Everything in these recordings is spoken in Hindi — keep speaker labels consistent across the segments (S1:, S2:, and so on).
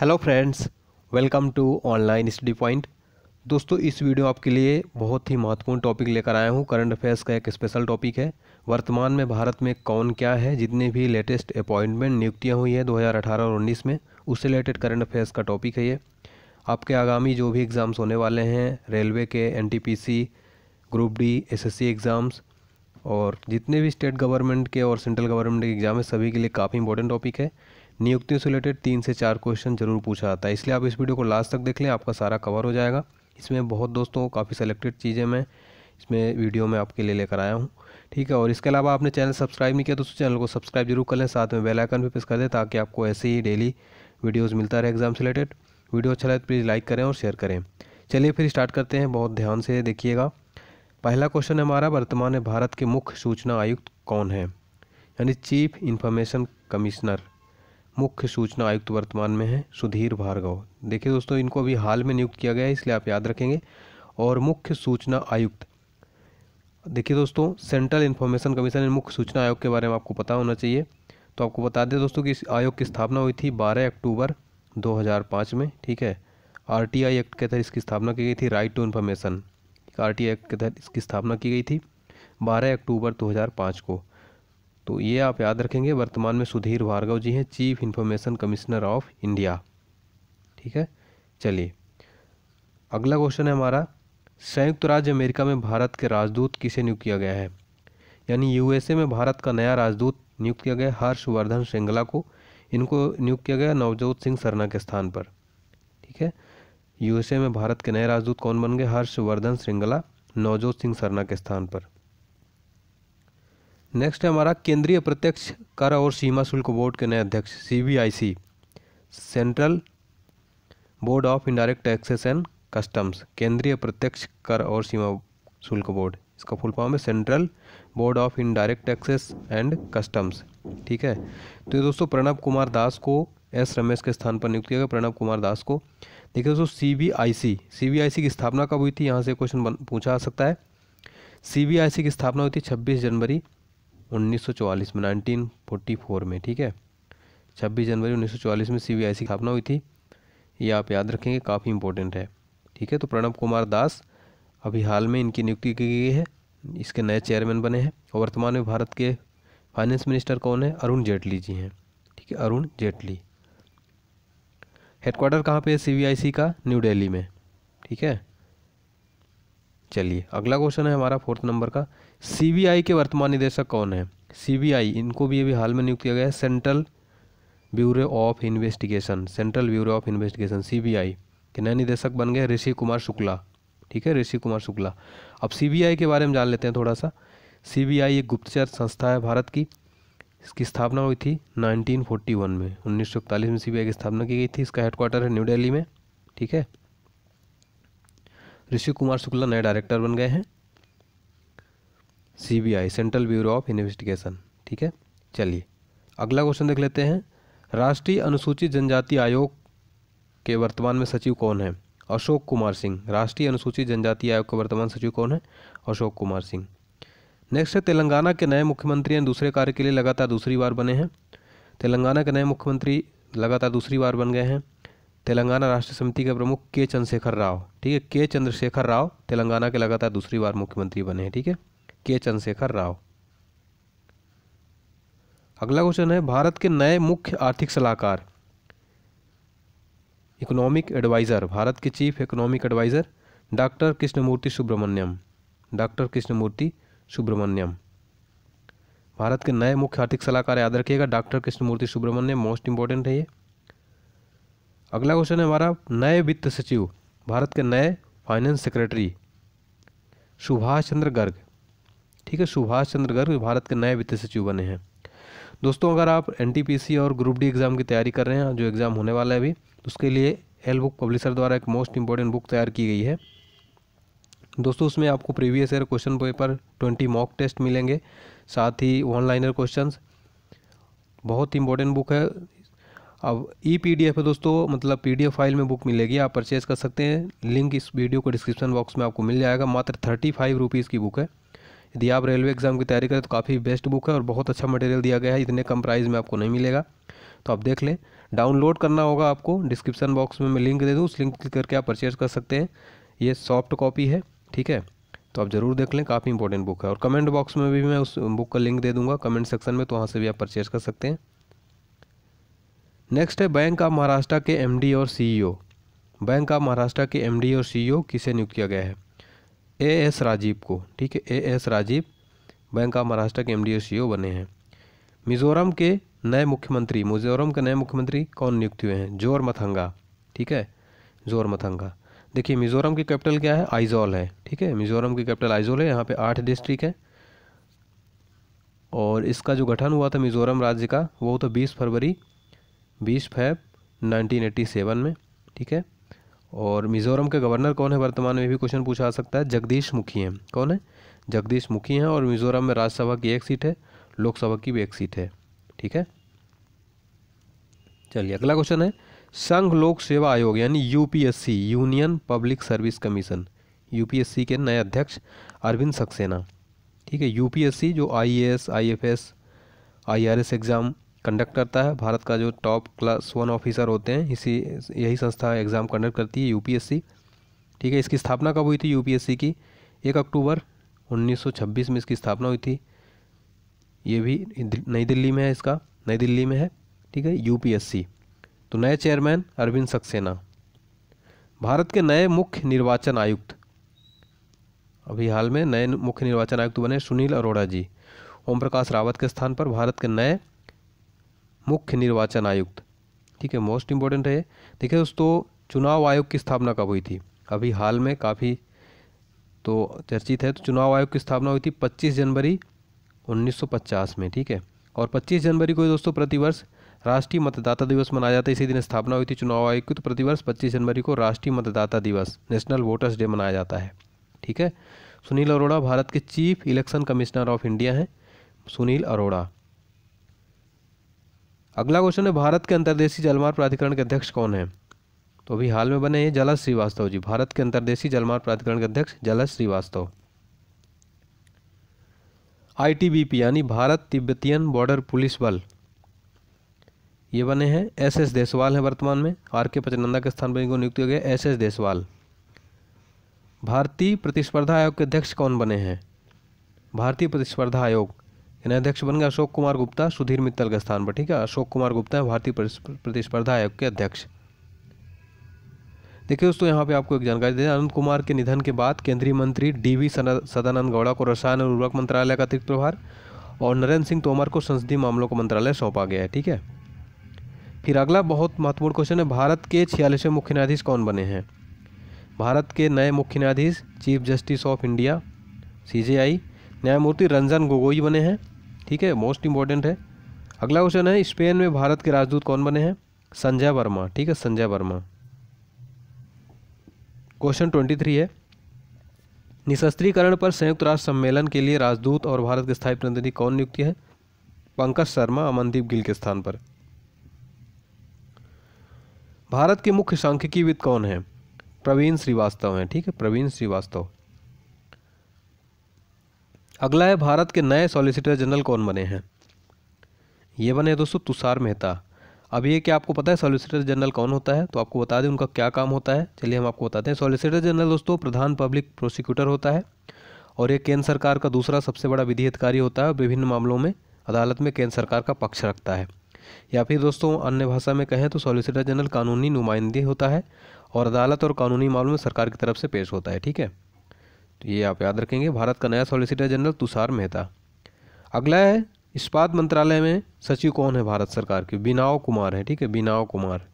S1: hello friends welcome to online study point दोस्तों इस वीडियो आपके लिए बहुत ही महत्वपूर्ण टॉपिक लेकर आया हूँ करंट अफेयर्स का एक स्पेशल टॉपिक है वर्तमान में भारत में कौन क्या है जितने भी लेटेस्ट अपॉइंटमेंट नियुक्तियाँ हुई हैं 2018 और 19 में उससे रिलेटेड करंट अफेयर्स का टॉपिक है ये आपके आगामी जो भी एग्ज़ाम्स होने वाले हैं रेलवे के and group D's exams और जितने भी स्टेट गवर्नमेंट के और सेंट्रल गवर्नमेंट के एग्ज़ाम है सभी के लिए काफ़ी इंपॉर्टेंट टॉपिक है नियुक्तियों से रिलेटेड तीन से चार क्वेश्चन जरूर पूछा जाता है इसलिए आप इस वीडियो को लास्ट तक देख लें आपका सारा कवर हो जाएगा इसमें बहुत दोस्तों काफ़ी सेलेक्टेड चीज़ें मैं इसमें वीडियो में आपके लिए लेकर आया हूँ ठीक है और इसके अलावा आपने चैनल सब्सक्राइब नहीं किया तो उस चैनल को सब्सक्राइब जरूर कर लें साथ में बेलाइकन भी प्रेस कर दें ताकि आपको ऐसे ही डेली वीडियोज़ मिलता रहे एग्जाम से रिलेटेड वीडियो अच्छा लगे तो प्लीज़ लाइक करें और शेयर करें चलिए फिर स्टार्ट करते हैं बहुत ध्यान से देखिएगा पहला क्वेश्चन हमारा वर्तमान में भारत के मुख्य सूचना आयुक्त कौन है यानी चीफ इन्फॉर्मेशन कमिश्नर मुख्य सूचना आयुक्त वर्तमान में है सुधीर भार्गव देखिए दोस्तों इनको अभी हाल में नियुक्त किया गया है इसलिए आप याद रखेंगे और मुख्य सूचना आयुक्त देखिए दोस्तों सेंट्रल इन्फॉर्मेशन कमीशन मुख्य सूचना आयोग के बारे में आपको पता होना चाहिए तो आपको बता दें दोस्तों कि इस आयोग की स्थापना हुई थी 12 अक्टूबर 2005 में ठीक है आरटीआई एक्ट के तहत इसकी स्थापना की गई थी right to information RTI act के तहत इसकी स्थापना की गई थी 12 अक्टूबर 2005 को तो ये आप याद रखेंगे वर्तमान में सुधीर भार्गव जी हैं chief information commissioner of India ठीक है चलिए अगला क्वेश्चन है हमारा संयुक्त राज्य अमेरिका में भारत के राजदूत किसे नियुक्त किया गया है यानी यूएसए में भारत का नया राजदूत नियुक्त किया गया हर्षवर्धन श्रृंगला को इनको नियुक्त किया गया नवजोत सिंह सरना के स्थान पर ठीक है यूएसए में भारत के नए राजदूत कौन बन गए हर्षवर्धन श्रृंगला नवजोत सिंह सरना के स्थान पर नेक्स्ट है हमारा केंद्रीय प्रत्यक्ष कर और सीमा शुल्क बोर्ड के नए अध्यक्ष CBIC central board of indirect taxes and customs केंद्रीय प्रत्यक्ष कर और सीमा शुल्क बोर्ड इसका फुल फॉर्म है central board of indirect taxes and customs ठीक है तो ये दोस्तों प्रणब कुमार दास को एस रमेश के स्थान पर नियुक्त किया गया प्रणब कुमार दास को देखिए दोस्तों C B I C C B I सी की स्थापना कब हुई थी यहाँ से क्वेश्चन पूछा आ सकता है सी बी आई सी की स्थापना हुई थी छब्बीस जनवरी 1944 में 1944 में ठीक है 26 जनवरी 1944 में सीबीआई की स्थापना हुई थी ये आप याद रखेंगे काफ़ी इंपॉर्टेंट है ठीक है तो प्रणब कुमार दास अभी हाल में इनकी नियुक्ति की गई है इसके नए चेयरमैन बने हैं और वर्तमान में भारत के फाइनेंस मिनिस्टर कौन है अरुण जेटली जी हैं ठीक है अरुण जेटली हेडक्वार्टर कहाँ पे है सीबीआईसी का न्यू दिल्ली में ठीक है चलिए अगला क्वेश्चन है हमारा फोर्थ नंबर का सीबीआई के वर्तमान निदेशक कौन है सीबीआई इनको भी अभी हाल में नियुक्त किया गया है central bureau of investigation central bureau of investigation CBI के नए निदेशक बन गए ऋषि कुमार शुक्ला ठीक है ऋषि कुमार शुक्ला अब सीबीआई के बारे में जान लेते हैं थोड़ा सा सीबीआई एक गुप्तचर संस्था है भारत की इसकी स्थापना हुई थी 1941 में उन्नीस में सीबीआई की स्थापना की गई थी इसका हेडक्वार्टर है न्यू दिल्ली में ठीक है ऋषि कुमार शुक्ला नए डायरेक्टर बन गए हैं CBI central bureau of investigation ठीक है चलिए अगला क्वेश्चन देख लेते हैं राष्ट्रीय अनुसूचित जनजाति आयोग के वर्तमान में सचिव कौन है अशोक कुमार सिंह राष्ट्रीय अनुसूचित जनजाति आयोग के वर्तमान सचिव कौन है अशोक कुमार सिंह नेक्स्ट है तेलंगाना के नए मुख्यमंत्री हैं दूसरे कार्य के लिए लगातार दूसरी बार बने हैं तेलंगाना के नए मुख्यमंत्री लगातार दूसरी बार बन गए हैं तेलंगाना राष्ट्र समिति के प्रमुख के चंद्रशेखर राव ठीक है के चंद्रशेखर राव तेलंगाना के लगातार दूसरी बार मुख्यमंत्री बने हैं ठीक है के चंद्रशेखर राव अगला क्वेश्चन है भारत के नए मुख्य आर्थिक सलाहकार इकोनॉमिक एडवाइज़र भारत के chief economic adviser doctor Krishnamurthy Subramanian doctor Krishnamurthy Subramanian Bharat के नए मुख्य आर्थिक सलाहकार याद रखिएगा doctor Krishnamurthy Subramanian most important है ये अगला क्वेश्चन है हमारा नए वित्त सचिव भारत के नए फाइनेंस सेक्रेटरी सुभाष चंद्र गर्ग ठीक है सुभाष चंद्र गर्ग भारत के नए वित्त सचिव बने हैं दोस्तों अगर आप एन और ग्रुप डी एग्ज़ाम की तैयारी कर रहे हैं जो एग्ज़ाम होने वाला है अभी तो उसके लिए एल बुक पब्लिशर द्वारा एक मोस्ट इंपॉर्टेंट बुक तैयार की गई है दोस्तों उसमें आपको previous year question paper twenty mock test मिलेंगे साथ ही ऑनलाइनर क्वेश्चन बहुत इंपॉर्टेंट बुक है अब ई पी डी एफ है दोस्तों मतलब पी डी एफ फाइल में बुक मिलेगी आप परचेज़ कर सकते हैं लिंक इस वीडियो को डिस्क्रिप्शन बॉक्स में आपको मिल जाएगा मात्र थर्टी फाइव रुपीज़ की बुक है यदि आप रेलवे एग्ज़ाम की तैयारी करें तो काफ़ी बेस्ट बुक है और बहुत अच्छा मटेरियल दिया गया है इतने कम प्राइस में आपको नहीं मिलेगा तो आप देख लें डाउनलोड करना होगा आपको डिस्क्रिप्शन बॉक्स में मैं लिंक दे दूँ उस लिंक क्लिक करके आप परचेज़ कर सकते हैं ये सॉफ्ट कॉपी है ठीक है तो आप ज़रूर देख लें काफ़ी इंपॉर्टेंट बुक है और कमेंट बॉक्स में भी मैं उस बुक का लिंक दे दूँगा कमेंट सेक्शन में तो वहाँ से भी आप परचेज़ कर सकते हैं नेक्स्ट है बैंक ऑफ महाराष्ट्र के एमडी और CEO e bank of Maharashtra के एमडी और सीईओ e किसे नियुक्त किया गया है ए एस राजीव को ठीक है A S Rajeev bank of Maharashtra के एमडी और सीईओ e बने हैं मिजोरम के नए मुख्यमंत्री मिजोरम के नए मुख्यमंत्री कौन नियुक्त हुए हैं जोर मथंगा ठीक है जोर मथंगा देखिए मिजोरम की कैपिटल क्या है आइजोल है ठीक है मिजोरम की कैपिटल आइजोल है यहाँ पे आठ डिस्ट्रिक्ट है और इसका जो गठन हुआ था मिजोरम राज्य का वो तो 20 फरवरी बीस फैब 1987 में ठीक है और मिज़ोरम के गवर्नर कौन है वर्तमान में भी क्वेश्चन पूछा जा सकता है जगदीश मुखी हैं कौन है जगदीश मुखी हैं और मिज़ोरम में राज्यसभा की एक सीट है लोकसभा की भी एक सीट है ठीक है चलिए अगला क्वेश्चन है संघ लोक सेवा आयोग यानी UPSC union public service commission UPSC के नए अध्यक्ष अरविंद सक्सेना ठीक है यूपीएससी जो IAS IFS IRS exam conduct करता है भारत का जो टॉप क्लास वन ऑफिसर होते हैं इसी यही संस्था एग्ज़ाम कंडक्ट करती है यूपीएससी ठीक है इसकी स्थापना कब हुई थी यूपीएससी की एक अक्टूबर 1926 में इसकी स्थापना हुई थी ये भी नई दिल्ली में है इसका नई दिल्ली में है ठीक है यू तो नए चेयरमैन अरविंद सक्सेना भारत के नए मुख्य निर्वाचन आयुक्त अभी हाल में नए मुख्य निर्वाचन आयुक्त बने सुनील अरोड़ा जी ओम प्रकाश रावत के स्थान पर भारत के नए मुख्य निर्वाचन आयुक्त ठीक है मोस्ट इम्पोर्टेंट है देखिए दोस्तों चुनाव आयोग की स्थापना कब हुई थी अभी हाल में काफ़ी तो चर्चित है तो चुनाव आयोग की स्थापना हुई थी 25 जनवरी 1950 में ठीक है और 25 जनवरी को दोस्तों प्रतिवर्ष राष्ट्रीय मतदाता दिवस मनाया जाता है इसी दिन स्थापना हुई थी चुनाव आयोग की तो प्रतिवर्ष पच्चीस जनवरी को राष्ट्रीय मतदाता दिवस नेशनल वोटर्स डे मनाया जाता है ठीक है सुनील अरोड़ा भारत के chief election commissioner of India हैं सुनील अरोड़ा अगला क्वेश्चन है भारत के अंतर्देशीय जलमार्ग प्राधिकरण के अध्यक्ष कौन है तो अभी हाल में बने हैं जलस श्रीवास्तव जी भारत के अंतर्देशीय जलमार्ग प्राधिकरण के अध्यक्ष जलस श्रीवास्तव आईटीबीपी यानी भारत तिब्बतियन बॉर्डर पुलिस बल ये बने हैं एस एस देसवाल हैं वर्तमान में आर के पचनंदा के स्थान पर इनको नियुक्त किया गया एस एस देसवाल भारतीय प्रतिस्पर्धा आयोग के अध्यक्ष कौन बने हैं भारतीय प्रतिस्पर्धा आयोग इन्हें अध्यक्ष बन गए अशोक कुमार गुप्ता सुधीर मित्तल के स्थान पर ठीक है अशोक कुमार गुप्ता है भारतीय प्रतिस्पर्धा आयोग के अध्यक्ष देखिए दोस्तों यहाँ पे आपको एक जानकारी दें अनंत कुमार के निधन के बाद केंद्रीय मंत्री डीवी सदानंद गौड़ा को रसायन और उर्वरक मंत्रालय का अतिरिक्त प्रभार और नरेंद्र सिंह तोमर को संसदीय मामलों का मंत्रालय सौंपा गया है ठीक है फिर अगला बहुत महत्वपूर्ण क्वेश्चन है भारत के छियालीसवें मुख्य न्यायाधीश कौन बने हैं भारत के नए मुख्य न्यायाधीश चीफ जस्टिस ऑफ इंडिया सी न्यायमूर्ति रंजन गोगोई बने हैं ठीक है मोस्ट इंपॉर्टेंट है अगला क्वेश्चन है स्पेन में भारत के राजदूत कौन बने हैं संजय वर्मा ठीक है Sanjay Verma question twenty three है निशस्त्रीकरण पर संयुक्त राष्ट्र सम्मेलन के लिए राजदूत और भारत के स्थायी प्रतिनिधि कौन नियुक्त है पंकज शर्मा अमनदीप गिल के स्थान पर भारत के मुख्य सांख्यिकीविद कौन हैं प्रवीण श्रीवास्तव हैं ठीक है प्रवीण श्रीवास्तव अगला है भारत के नए सॉलिसिटर जनरल कौन बने हैं ये बने दोस्तों तुषार मेहता अब ये क्या आपको पता है सॉलिसिटर जनरल कौन होता है तो आपको बता दें उनका क्या काम होता है चलिए हम आपको बताते हैं सॉलिसिटर जनरल दोस्तों प्रधान पब्लिक प्रोसिक्यूटर होता है और ये केंद्र सरकार का दूसरा सबसे बड़ा विधि अधिकारी होता है और विभिन्न मामलों में अदालत में केंद्र सरकार का पक्ष रखता है या फिर दोस्तों अन्य भाषा में कहें तो सॉलिसिटर जनरल कानूनी नुमाइंदे होता है और अदालत और कानूनी मामलों में सरकार की तरफ से पेश होता है ठीक है तो ये आप याद रखेंगे भारत का नया सॉलिसिटर जनरल तुषार मेहता अगला है इस्पात मंत्रालय में सचिव कौन है भारत सरकार के बिनाव कुमार है ठीक है बिनाव कुमार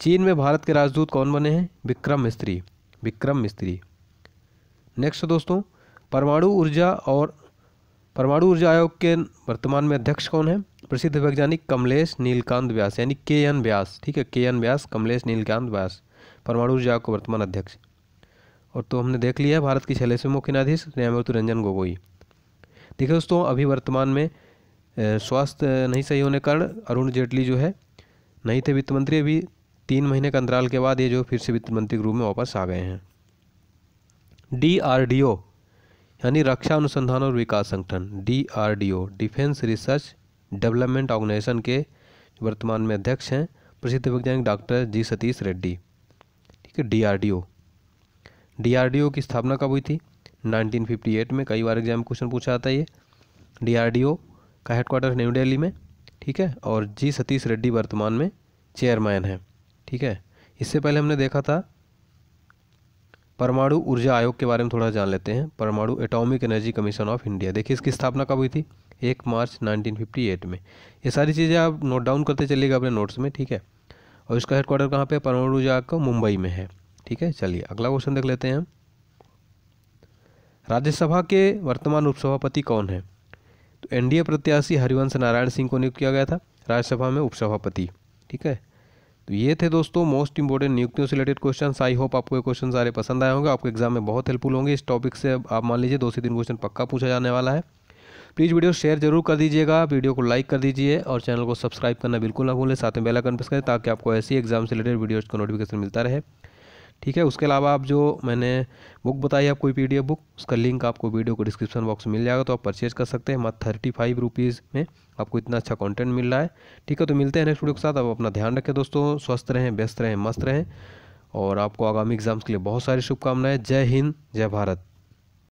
S1: चीन में भारत के राजदूत कौन बने हैं विक्रम मिस्त्री विक्रम मिस्त्री नेक्स्ट दोस्तों परमाणु ऊर्जा और परमाणु ऊर्जा आयोग के वर्तमान में अध्यक्ष कौन है प्रसिद्ध वैज्ञानिक कमलेश नीलकांत व्यास यानी के एन व्यास ठीक है के एन व्यास कमलेश नीलकांत व्यास परमाणु ऊर्जा आयोग के वर्तमान अध्यक्ष और तो हमने देख लिया है भारत के से मुख्य न्यायाधीश न्यायमूर्ति रंजन गोगोई देखिए दोस्तों अभी वर्तमान में स्वास्थ्य नहीं सही होने कारण अरुण जेटली जो है नहीं थे वित्त मंत्री अभी तीन महीने के अंतराल के बाद ये जो फिर से वित्त मंत्री के रूप में वापस आ गए हैं डी आर डी ओ यानी रक्षा अनुसंधान और विकास संगठन D R D O defence research development organisation के वर्तमान में अध्यक्ष हैं प्रसिद्ध वैज्ञानिक डॉक्टर जी सतीश रेड्डी ठीक है D R D O DRDO की स्थापना कब हुई थी 1958 में कई बार एग्जाम क्वेश्चन पूछा जाता है ये डीआरडीओ का हेडक्वार्टर न्यू दिल्ली में ठीक है और जी सतीश रेड्डी वर्तमान में चेयरमैन हैं ठीक है इससे पहले हमने देखा था परमाणु ऊर्जा आयोग के बारे में थोड़ा जान लेते हैं परमाणु atomic energy commission of India देखिए इसकी स्थापना कब हुई थी एक मार्च 1958 में ये सारी चीज़ें आप नोट डाउन करते चलिएगा अपने नोट्स में ठीक है और इसका हेडक्वार्टर कहाँ पे परमाणु ऊर्जा आयोग का मुंबई में है ठीक है चलिए अगला क्वेश्चन देख लेते हैं राज्यसभा के वर्तमान उपसभापति कौन है तो एनडीए प्रत्याशी हरिवंश नारायण सिंह को नियुक्त किया गया था राज्यसभा में उपसभापति ठीक है तो ये थे दोस्तों मोस्ट इंपॉर्टेंट नियुक्तियों से रिलेटेड क्वेश्चन आई होप आपको ये क्वेश्चन सारे पसंद आए होंगे आपको एग्जाम में बहुत हेल्पफुल होंगे इस टॉपिक से आप मान लीजिए दो से तीन क्वेश्चन पक्का पूछा जाने वाला है प्लीज़ वीडियो शेयर जरूर कर दीजिएगा वीडियो को लाइक कर दीजिए और चैनल को सब्सक्राइब करना बिल्कुल ना भूलें साथ में बेलाइकन प्रेस करें ताकि आपको ऐसी एग्जाम से रिलेटेड वीडियोज़ का नोटिफिकेशन मिलता रहे ठीक है उसके अलावा आप जो मैंने बुक बताई आपको पी डी बुक उसका लिंक आपको वीडियो को डिस्क्रिप्शन बॉक्स में मिल जाएगा तो आप परचेज़ कर सकते हैं मात्र थर्टी फाइव रुपीज़ में आपको इतना अच्छा कंटेंट मिल रहा है ठीक है तो मिलते हैं नेक्स्ट वीडियो के साथ आप अपना ध्यान रखें दोस्तों स्वस्थ रहें व्यस्त रहें मस्त रहें और आपको आगामी एग्ज़ाम्स के लिए बहुत सारी शुभकामनाएं जय हिंद जय भारत